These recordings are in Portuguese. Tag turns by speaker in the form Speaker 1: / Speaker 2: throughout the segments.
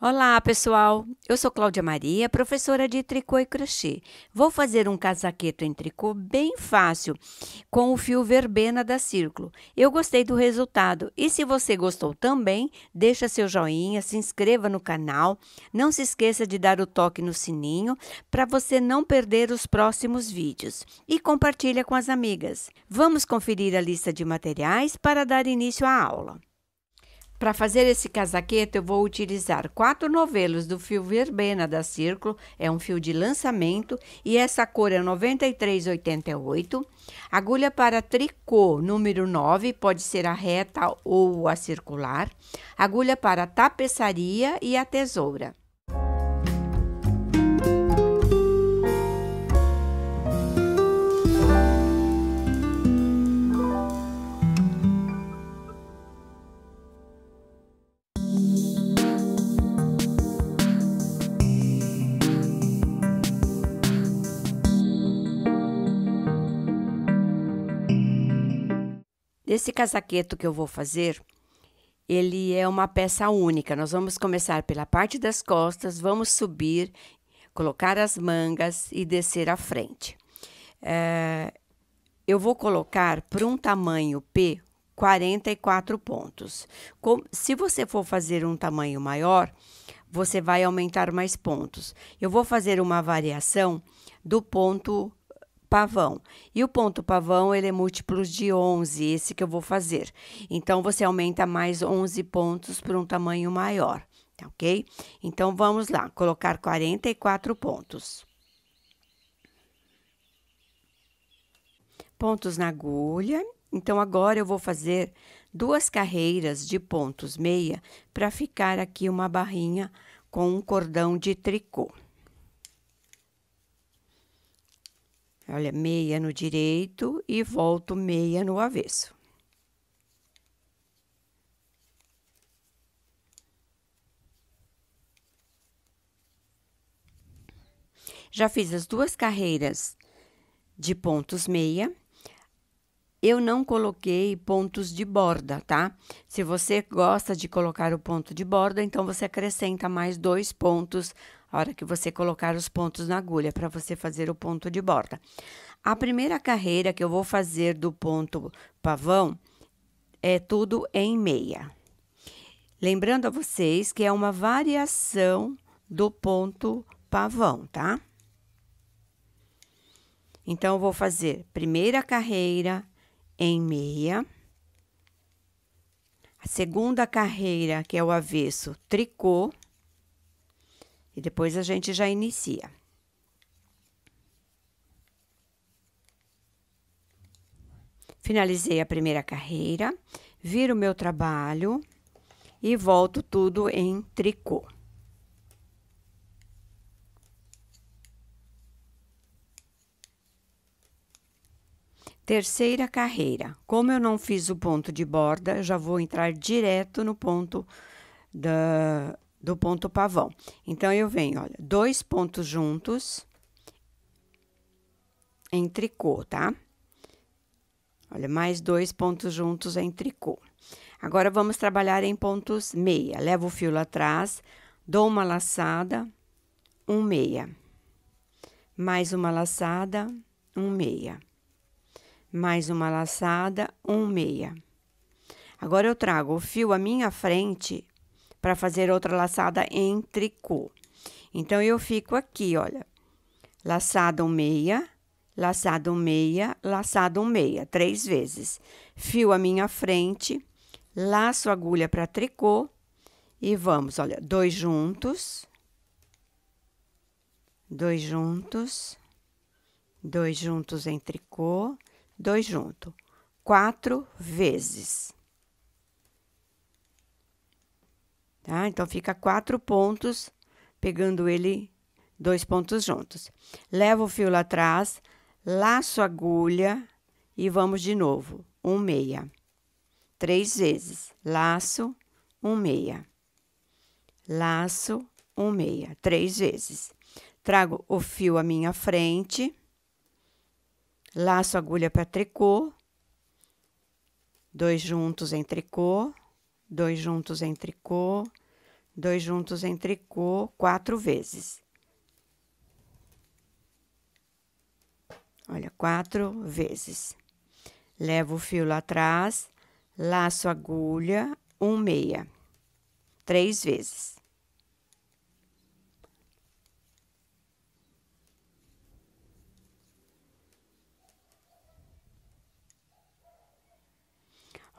Speaker 1: Olá, pessoal! Eu sou Cláudia Maria, professora de tricô e crochê. Vou fazer um casaqueto em tricô bem fácil, com o fio verbena da Círculo. Eu gostei do resultado e se você gostou também, deixa seu joinha, se inscreva no canal, não se esqueça de dar o toque no sininho para você não perder os próximos vídeos e compartilha com as amigas. Vamos conferir a lista de materiais para dar início à aula. Para fazer esse casaqueto, eu vou utilizar quatro novelos do fio verbena da Círculo, é um fio de lançamento, e essa cor é 9388. Agulha para tricô número 9, pode ser a reta ou a circular. Agulha para tapeçaria e a tesoura. Esse casaqueto que eu vou fazer, ele é uma peça única. Nós vamos começar pela parte das costas, vamos subir, colocar as mangas e descer à frente. É, eu vou colocar para um tamanho P 44 pontos. Com, se você for fazer um tamanho maior, você vai aumentar mais pontos. Eu vou fazer uma variação do ponto pavão. E o ponto pavão, ele é múltiplo de 11, esse que eu vou fazer. Então, você aumenta mais 11 pontos para um tamanho maior, tá ok? Então, vamos lá, colocar 44 pontos. Pontos na agulha. Então, agora eu vou fazer duas carreiras de pontos meia para ficar aqui uma barrinha com um cordão de tricô. Olha, meia no direito e volto meia no avesso. Já fiz as duas carreiras de pontos meia eu não coloquei pontos de borda, tá? Se você gosta de colocar o ponto de borda, então você acrescenta mais dois pontos a hora que você colocar os pontos na agulha para você fazer o ponto de borda. A primeira carreira que eu vou fazer do ponto pavão é tudo em meia. Lembrando a vocês que é uma variação do ponto pavão, tá? Então, eu vou fazer primeira carreira, em meia. A segunda carreira, que é o avesso, tricô. E depois a gente já inicia. Finalizei a primeira carreira, viro meu trabalho e volto tudo em tricô. Terceira carreira. Como eu não fiz o ponto de borda, eu já vou entrar direto no ponto da, do ponto pavão. Então, eu venho, olha, dois pontos juntos em tricô, tá? Olha, mais dois pontos juntos em tricô. Agora, vamos trabalhar em pontos meia. Levo o fio lá atrás, dou uma laçada, um meia. Mais uma laçada, um meia mais uma laçada, um meia. Agora eu trago o fio à minha frente para fazer outra laçada em tricô. Então, eu fico aqui, olha, laçada um meia, laçada um meia, laçada um meia, três vezes. Fio à minha frente, laço agulha para tricô e vamos, olha, dois juntos, dois juntos, dois juntos em tricô, dois junto, quatro vezes. Tá? Então, fica quatro pontos, pegando ele dois pontos juntos. Levo o fio lá atrás, laço a agulha e vamos de novo. Um meia. Três vezes. Laço, um meia. Laço, um meia. Três vezes. Trago o fio à minha frente laço agulha para tricô, dois juntos em tricô, dois juntos em tricô, dois juntos em tricô, quatro vezes. Olha, quatro vezes. Levo o fio lá atrás, laço agulha, um meia, três vezes.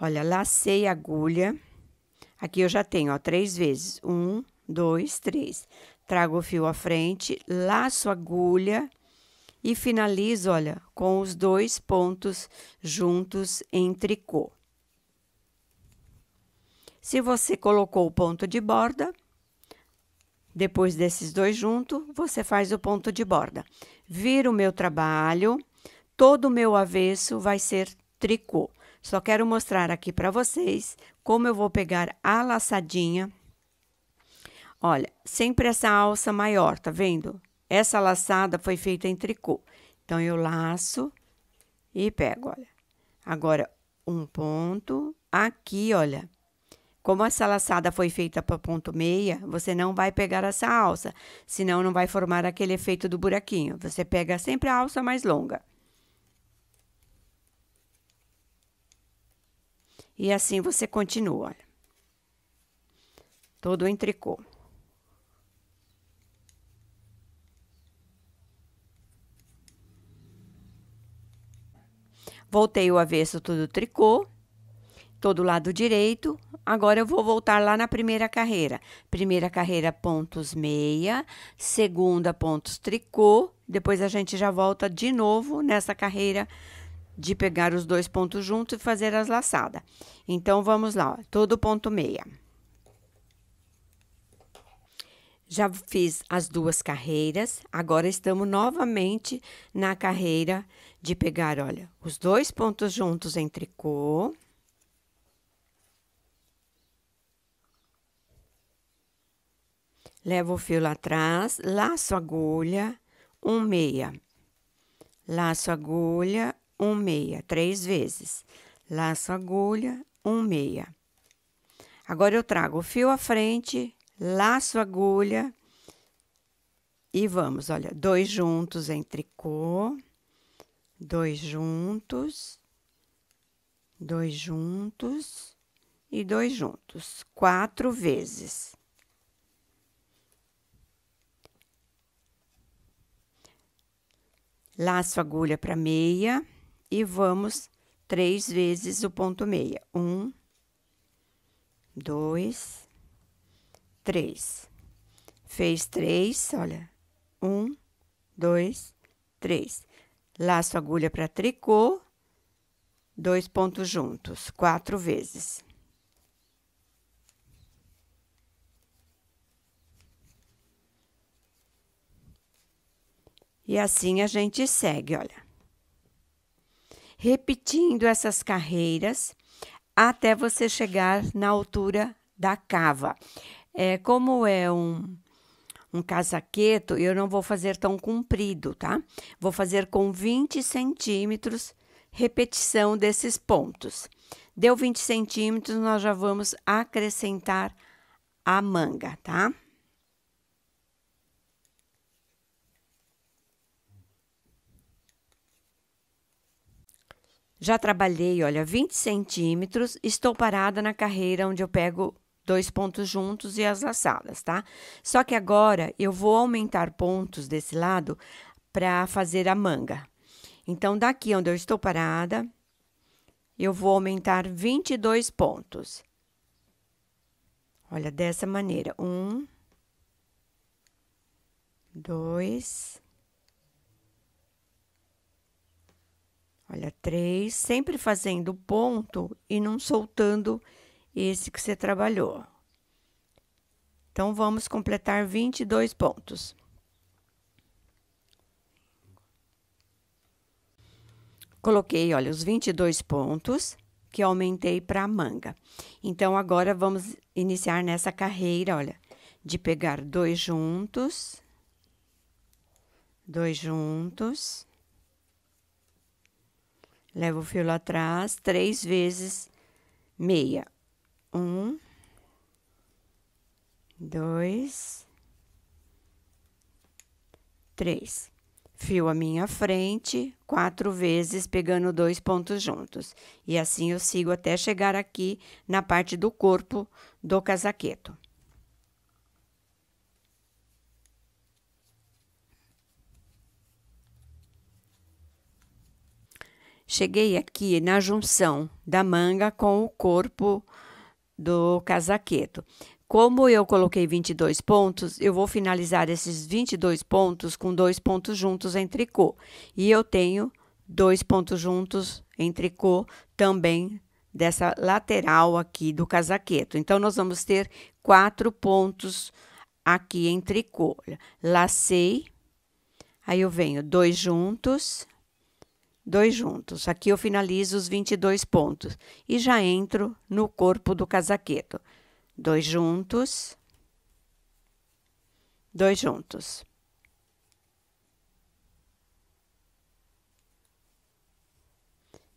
Speaker 1: Olha, lacei a agulha. Aqui eu já tenho, ó, três vezes. Um, dois, três. Trago o fio à frente, laço a agulha e finalizo, olha, com os dois pontos juntos em tricô. Se você colocou o ponto de borda, depois desses dois juntos, você faz o ponto de borda. Viro o meu trabalho, todo o meu avesso vai ser tricô. Só quero mostrar aqui para vocês como eu vou pegar a laçadinha. Olha, sempre essa alça maior, tá vendo? Essa laçada foi feita em tricô. Então, eu laço e pego, olha. Agora, um ponto. Aqui, olha. Como essa laçada foi feita para ponto meia, você não vai pegar essa alça, senão não vai formar aquele efeito do buraquinho. Você pega sempre a alça mais longa. E assim você continua, olha. Todo em tricô. Voltei o avesso todo tricô, todo lado direito. Agora eu vou voltar lá na primeira carreira. Primeira carreira, pontos meia, segunda, pontos tricô. Depois a gente já volta de novo nessa carreira de pegar os dois pontos juntos e fazer as laçadas. Então, vamos lá, ó, todo ponto meia. Já fiz as duas carreiras, agora estamos novamente na carreira de pegar, olha, os dois pontos juntos em tricô. Levo o fio lá atrás, laço agulha, um meia. Laço agulha, um meia, três vezes. Laço agulha, um meia. Agora eu trago o fio à frente, laço agulha e vamos, olha, dois juntos em tricô, dois juntos, dois juntos e dois juntos, quatro vezes. Laço agulha para meia e vamos três vezes o ponto meia. Um, dois, três. Fez três, olha. Um, dois, três. Laço agulha para tricô, dois pontos juntos, quatro vezes. E assim a gente segue, olha repetindo essas carreiras até você chegar na altura da cava. É, como é um, um casaqueto, eu não vou fazer tão comprido, tá? Vou fazer com 20 centímetros repetição desses pontos. Deu 20 centímetros, nós já vamos acrescentar a manga, tá? Já trabalhei, olha, 20 centímetros, estou parada na carreira onde eu pego dois pontos juntos e as laçadas, tá? Só que agora eu vou aumentar pontos desse lado para fazer a manga. Então, daqui onde eu estou parada, eu vou aumentar 22 pontos. Olha, dessa maneira. Um, dois, Olha, três, sempre fazendo ponto e não soltando esse que você trabalhou. Então, vamos completar 22 pontos. Coloquei, olha, os 22 pontos que aumentei para a manga. Então, agora vamos iniciar nessa carreira, olha, de pegar dois juntos, dois juntos Levo o fio atrás, três vezes meia. Um, dois, três. Fio à minha frente, quatro vezes, pegando dois pontos juntos. E assim eu sigo até chegar aqui na parte do corpo do casaqueto. Cheguei aqui na junção da manga com o corpo do casaqueto. Como eu coloquei 22 pontos, eu vou finalizar esses 22 pontos com dois pontos juntos em tricô. E eu tenho dois pontos juntos em tricô também dessa lateral aqui do casaqueto. Então, nós vamos ter quatro pontos aqui em tricô. Lacei, aí eu venho dois juntos, dois juntos. Aqui eu finalizo os 22 pontos e já entro no corpo do casaqueto. Dois juntos, dois juntos.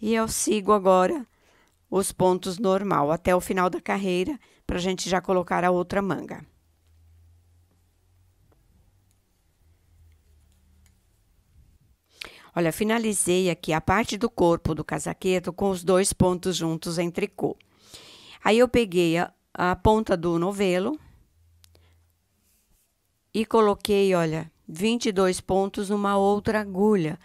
Speaker 1: E eu sigo agora os pontos normal até o final da carreira para a gente já colocar a outra manga. Olha, finalizei aqui a parte do corpo do casaqueto com os dois pontos juntos em tricô. Aí eu peguei a, a ponta do novelo e coloquei, olha, 22 pontos numa outra agulha,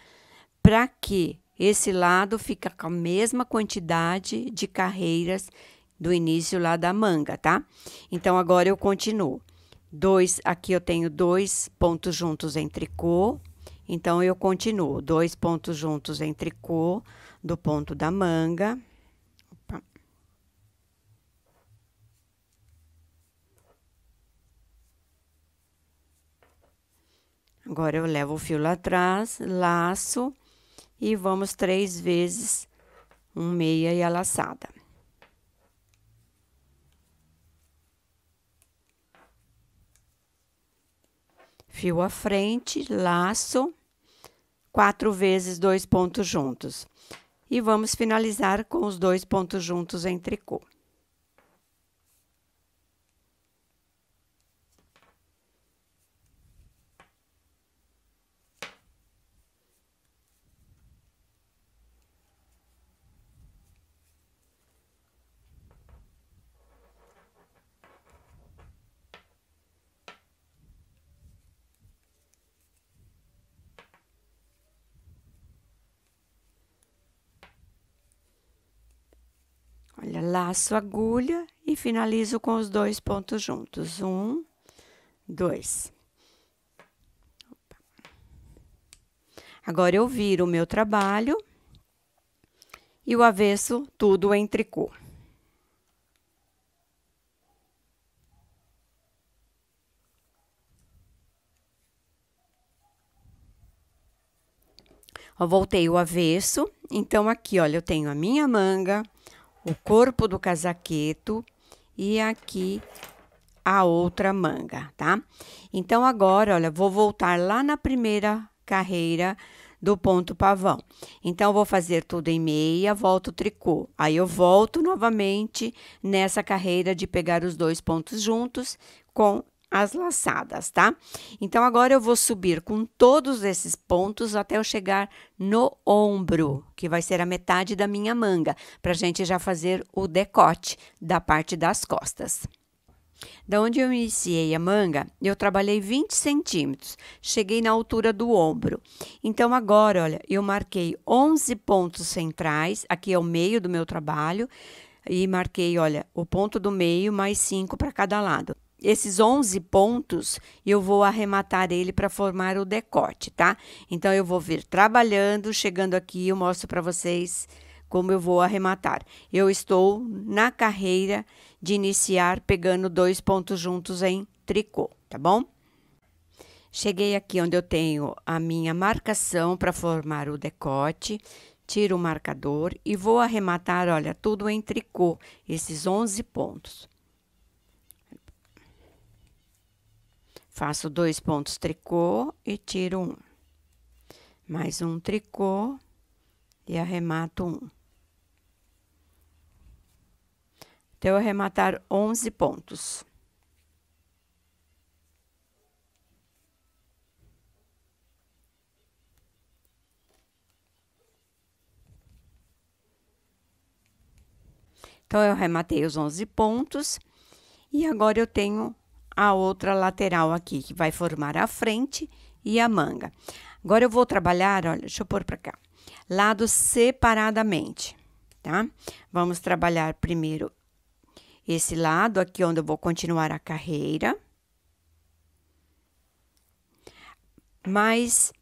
Speaker 1: para que esse lado fica com a mesma quantidade de carreiras do início lá da manga, tá? Então agora eu continuo. Dois, aqui eu tenho dois pontos juntos em tricô, então, eu continuo. Dois pontos juntos entre tricô do ponto da manga. Opa. Agora, eu levo o fio lá atrás, laço e vamos três vezes um meia e a laçada. fio à frente, laço, quatro vezes dois pontos juntos. E vamos finalizar com os dois pontos juntos em tricô. passo agulha e finalizo com os dois pontos juntos. Um, dois. Agora, eu viro o meu trabalho e o avesso tudo em tricô. eu voltei o avesso, então aqui, olha, eu tenho a minha manga, o corpo do casaqueto e aqui a outra manga, tá? Então, agora, olha, vou voltar lá na primeira carreira do ponto pavão. Então, vou fazer tudo em meia, volto o tricô. Aí, eu volto novamente nessa carreira de pegar os dois pontos juntos com as laçadas, tá? Então, agora eu vou subir com todos esses pontos até eu chegar no ombro, que vai ser a metade da minha manga, para gente já fazer o decote da parte das costas. Da onde eu iniciei a manga, eu trabalhei 20 centímetros, cheguei na altura do ombro. Então, agora, olha, eu marquei 11 pontos centrais, aqui é o meio do meu trabalho, e marquei, olha, o ponto do meio mais 5 para cada lado esses 11 pontos, eu vou arrematar ele para formar o decote, tá? Então, eu vou vir trabalhando, chegando aqui, eu mostro para vocês como eu vou arrematar. Eu estou na carreira de iniciar pegando dois pontos juntos em tricô, tá bom? Cheguei aqui onde eu tenho a minha marcação para formar o decote, tiro o marcador e vou arrematar, olha, tudo em tricô, esses 11 pontos. Faço dois pontos tricô e tiro um. Mais um tricô e arremato um. Até eu arrematar 11 pontos. Então, eu arrematei os 11 pontos e agora eu tenho a outra lateral aqui, que vai formar a frente e a manga. Agora eu vou trabalhar, olha, deixa eu pôr para cá, lado separadamente, tá? Vamos trabalhar primeiro esse lado aqui, onde eu vou continuar a carreira. Mais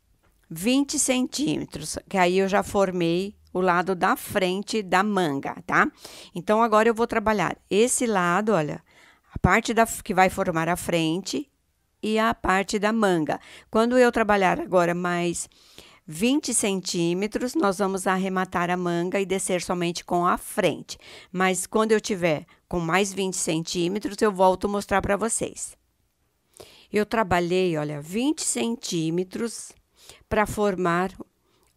Speaker 1: 20 centímetros, que aí eu já formei o lado da frente da manga, tá? Então, agora eu vou trabalhar esse lado, olha, parte da, que vai formar a frente e a parte da manga. Quando eu trabalhar agora mais 20 centímetros, nós vamos arrematar a manga e descer somente com a frente. Mas quando eu tiver com mais 20 centímetros, eu volto mostrar para vocês. Eu trabalhei, olha, 20 centímetros para formar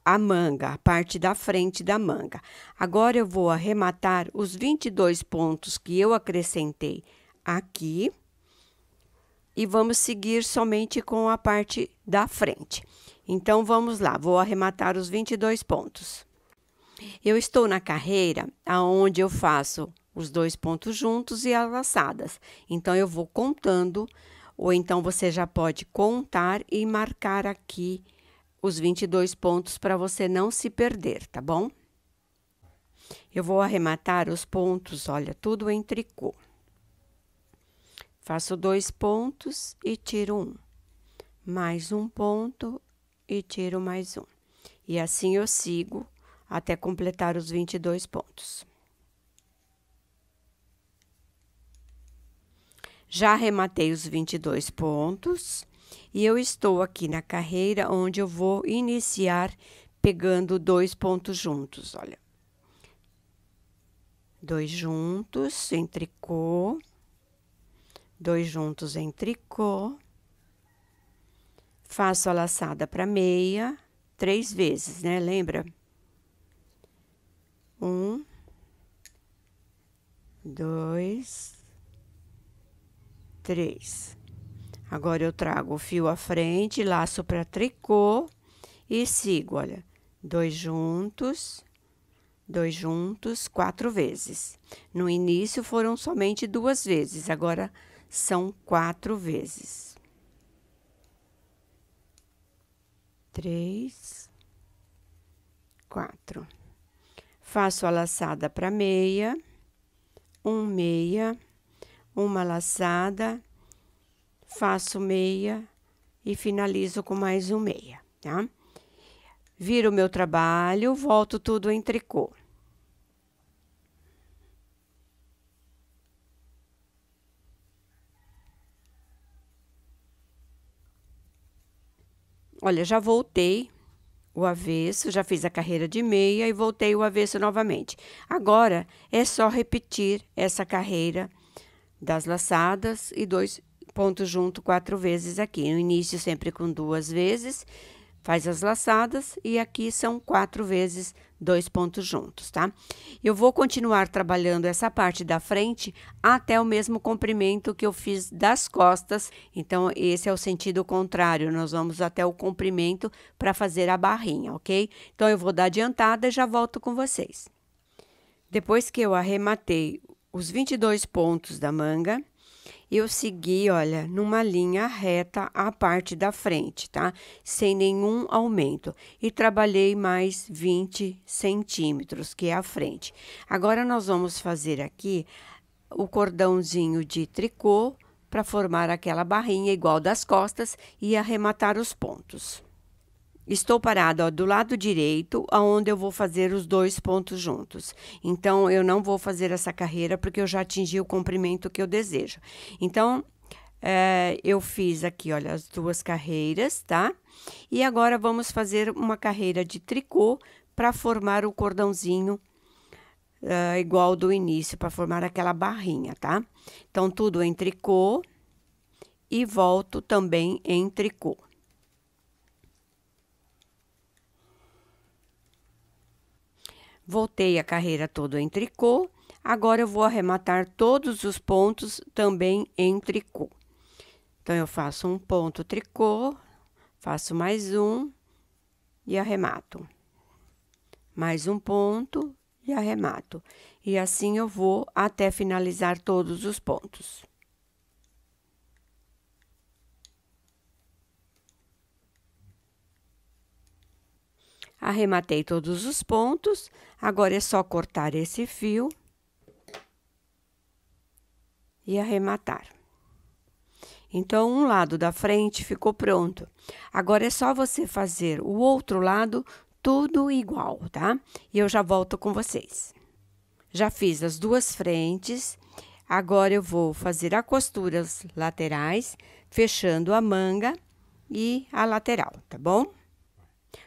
Speaker 1: a manga, a parte da frente da manga. Agora eu vou arrematar os 22 pontos que eu acrescentei aqui e vamos seguir somente com a parte da frente. Então vamos lá, vou arrematar os 22 pontos. Eu estou na carreira aonde eu faço os dois pontos juntos e as laçadas. Então eu vou contando ou então você já pode contar e marcar aqui os 22 pontos para você não se perder, tá bom? Eu vou arrematar os pontos, olha, tudo em tricô. Faço dois pontos e tiro um. Mais um ponto e tiro mais um. E assim eu sigo até completar os 22 pontos. Já arrematei os 22 pontos e eu estou aqui na carreira onde eu vou iniciar pegando dois pontos juntos, olha. Dois juntos, tricô dois juntos em tricô. Faço a laçada para meia três vezes, né? Lembra? Um, dois, três. Agora, eu trago o fio à frente, laço para tricô e sigo, olha, dois juntos, dois juntos, quatro vezes. No início foram somente duas vezes, agora são quatro vezes. Três, quatro. Faço a laçada para meia, um meia, uma laçada, faço meia e finalizo com mais um meia, tá? Viro o meu trabalho, volto tudo em tricô. Olha, já voltei o avesso, já fiz a carreira de meia e voltei o avesso novamente. Agora é só repetir essa carreira das laçadas e dois pontos junto quatro vezes aqui. No início sempre com duas vezes faz as laçadas e aqui são quatro vezes dois pontos juntos, tá? Eu vou continuar trabalhando essa parte da frente até o mesmo comprimento que eu fiz das costas. Então, esse é o sentido contrário. Nós vamos até o comprimento para fazer a barrinha, ok? Então, eu vou dar adiantada e já volto com vocês. Depois que eu arrematei os 22 pontos da manga, eu segui, olha, numa linha reta a parte da frente, tá? Sem nenhum aumento. E trabalhei mais 20 centímetros, que é a frente. Agora, nós vamos fazer aqui o cordãozinho de tricô para formar aquela barrinha igual das costas e arrematar os pontos. Estou parada ó, do lado direito, aonde eu vou fazer os dois pontos juntos. Então, eu não vou fazer essa carreira porque eu já atingi o comprimento que eu desejo. Então, é, eu fiz aqui, olha, as duas carreiras, tá? E agora vamos fazer uma carreira de tricô para formar o cordãozinho é, igual do início, para formar aquela barrinha, tá? Então, tudo em tricô e volto também em tricô. Voltei a carreira toda em tricô, agora eu vou arrematar todos os pontos também em tricô. Então, eu faço um ponto tricô, faço mais um e arremato. Mais um ponto e arremato. E assim eu vou até finalizar todos os pontos. Arrematei todos os pontos, agora é só cortar esse fio e arrematar. Então, um lado da frente ficou pronto. Agora é só você fazer o outro lado tudo igual, tá? E eu já volto com vocês. Já fiz as duas frentes, agora eu vou fazer as costuras laterais, fechando a manga e a lateral, tá bom?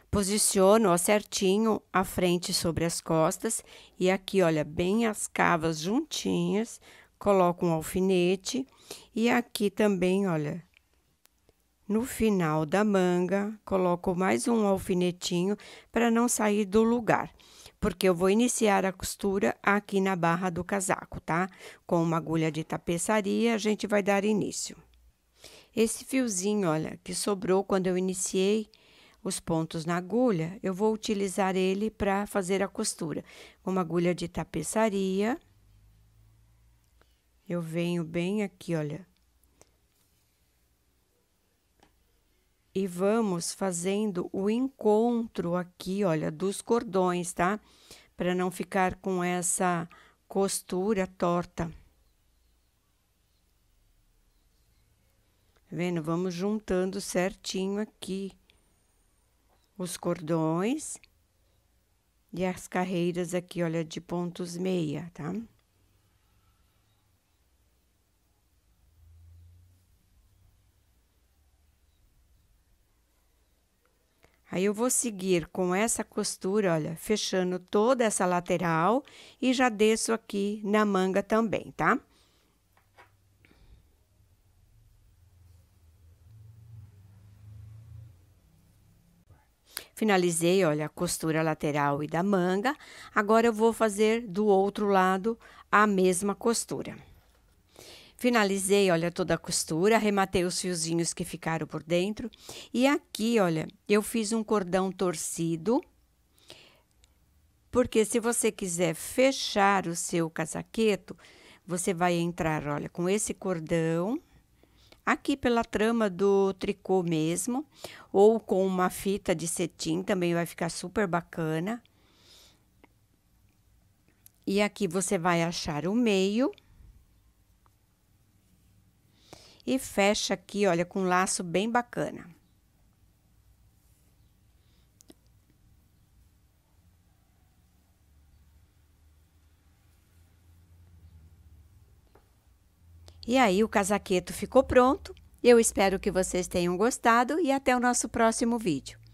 Speaker 1: Posiciono ó, certinho a frente sobre as costas e aqui, olha, bem as cavas juntinhas, coloco um alfinete e aqui também, olha, no final da manga, coloco mais um alfinetinho para não sair do lugar, porque eu vou iniciar a costura aqui na barra do casaco, tá? Com uma agulha de tapeçaria, a gente vai dar início. Esse fiozinho, olha, que sobrou quando eu iniciei, os pontos na agulha, eu vou utilizar ele para fazer a costura. Uma agulha de tapeçaria, eu venho bem aqui, olha. E vamos fazendo o encontro aqui, olha, dos cordões, tá? Para não ficar com essa costura torta. Tá vendo? Vamos juntando certinho aqui os cordões e as carreiras aqui, olha, de pontos meia, tá? Aí, eu vou seguir com essa costura, olha, fechando toda essa lateral e já desço aqui na manga também, tá? Finalizei, olha, a costura lateral e da manga. Agora, eu vou fazer do outro lado a mesma costura. Finalizei, olha, toda a costura, arrematei os fiozinhos que ficaram por dentro. E aqui, olha, eu fiz um cordão torcido, porque se você quiser fechar o seu casaqueto, você vai entrar, olha, com esse cordão aqui pela trama do tricô mesmo, ou com uma fita de cetim, também vai ficar super bacana. E aqui você vai achar o meio. E fecha aqui, olha, com um laço bem bacana. E aí o casaqueto ficou pronto. Eu espero que vocês tenham gostado e até o nosso próximo vídeo.